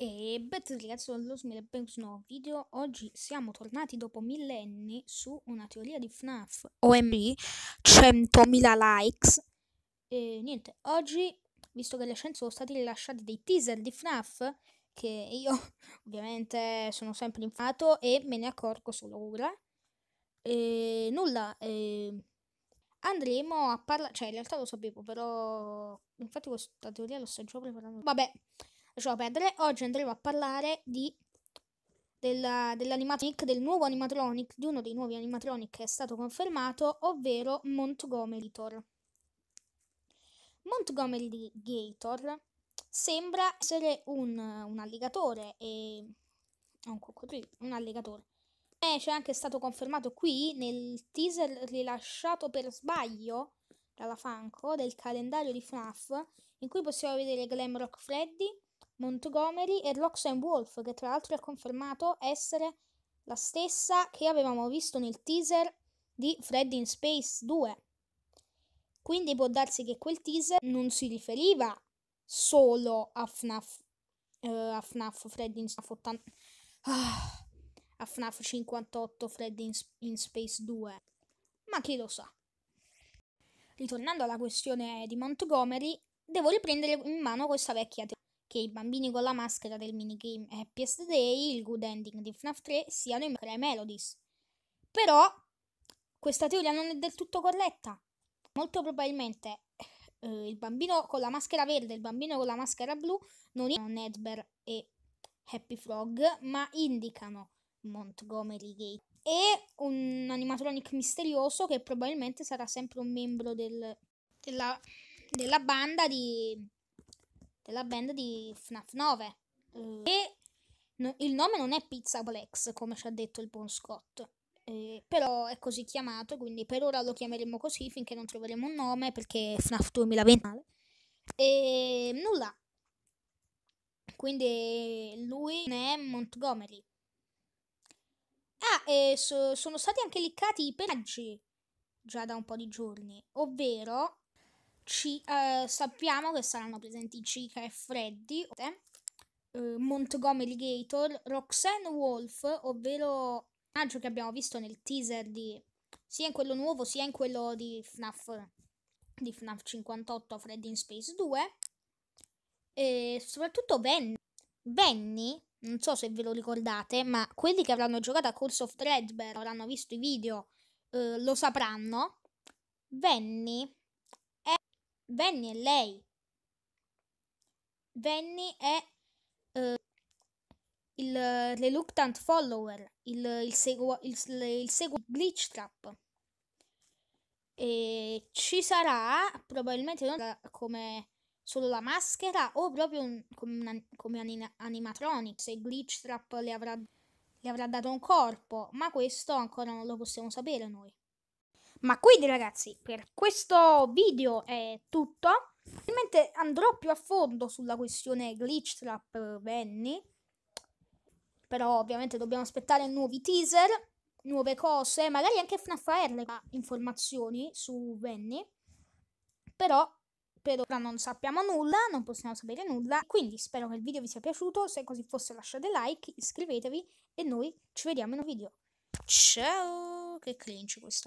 E bene ragazzi, sono Losmile e benvenuti un nuovo video. Oggi siamo tornati dopo millenni su una teoria di FNAF OMG, 100.000 likes. E niente, oggi, visto che le scienze sono stati rilasciati dei teaser di FNAF, che io ovviamente sono sempre infato e me ne accorgo solo ora. E nulla, e andremo a parlare, cioè in realtà lo sapevo, però infatti questa teoria lo sto già preparando. Vabbè lasciamo perdere. Oggi andremo a parlare di, della, dell'animatronic, del nuovo animatronic, di uno dei nuovi animatronic che è stato confermato, ovvero Montgomery Thor. Montgomery Gator sembra essere un, un alligatore e un coccodrillo, un alligatore. Eh, c'è anche stato confermato qui nel teaser rilasciato per sbaglio dalla Funko del calendario di FNAF in cui possiamo vedere Glamrock Freddy, Montgomery e Roxanne Wolf, che tra l'altro è confermato essere la stessa che avevamo visto nel teaser di Fred in Space 2. Quindi può darsi che quel teaser non si riferiva solo a FNAF, uh, a FNAF eh, Fred in FNAF 80, a FNAF 58 ah, Fred in, in Space 2, ma chi lo sa. Ritornando alla questione di Montgomery, devo riprendere in mano questa vecchia teoria che i bambini con la maschera del minigame Happiest Day, il good ending di FNAF 3, siano i Cry Melodies. Però questa teoria non è del tutto corretta. Molto probabilmente eh, il bambino con la maschera verde e il bambino con la maschera blu non indicano Nedber e Happy Frog, ma indicano Montgomery Gate e un animatronic misterioso che probabilmente sarà sempre un membro del, della, della banda di della band di FNAF 9. Mm. E no, il nome non è Pizza Plex, come ci ha detto il buon Scott. Eh, però è così chiamato, quindi per ora lo chiameremo così finché non troveremo un nome, perché FNAF 2020. E nulla. Quindi lui è Montgomery. Ah, e so, sono stati anche liccati i personaggi già da un po' di giorni, ovvero ci, eh, sappiamo che saranno presenti Chica e Freddy, eh, Montgomery Gator, Roxanne Wolf, ovvero il personaggio che abbiamo visto nel teaser di sia in quello nuovo sia in quello di FNAF, di FNAF 58 Freddy in Space 2 e soprattutto Benny. Benny, non so se ve lo ricordate, ma quelli che avranno giocato a Corso of Threadbare, avranno visto i video, eh, lo sapranno. Benny Venni è lei. Venni è uh, il reluctant follower, il, il, segua, il, il segua glitch trap. E ci sarà probabilmente non come solo la maschera o proprio un, come, una, come animatronic, se glitch trap le avrà, le avrà dato un corpo, ma questo ancora non lo possiamo sapere noi. Ma quindi ragazzi, per questo video è tutto. Ovviamente andrò più a fondo sulla questione glitch trap eh, Benny. Però ovviamente dobbiamo aspettare nuovi teaser, nuove cose, magari anche FNAF AR ha informazioni su Benny. Però per ora non sappiamo nulla, non possiamo sapere nulla. Quindi spero che il video vi sia piaciuto, se così fosse lasciate like, iscrivetevi e noi ci vediamo in un video. Ciao! Che cringe questo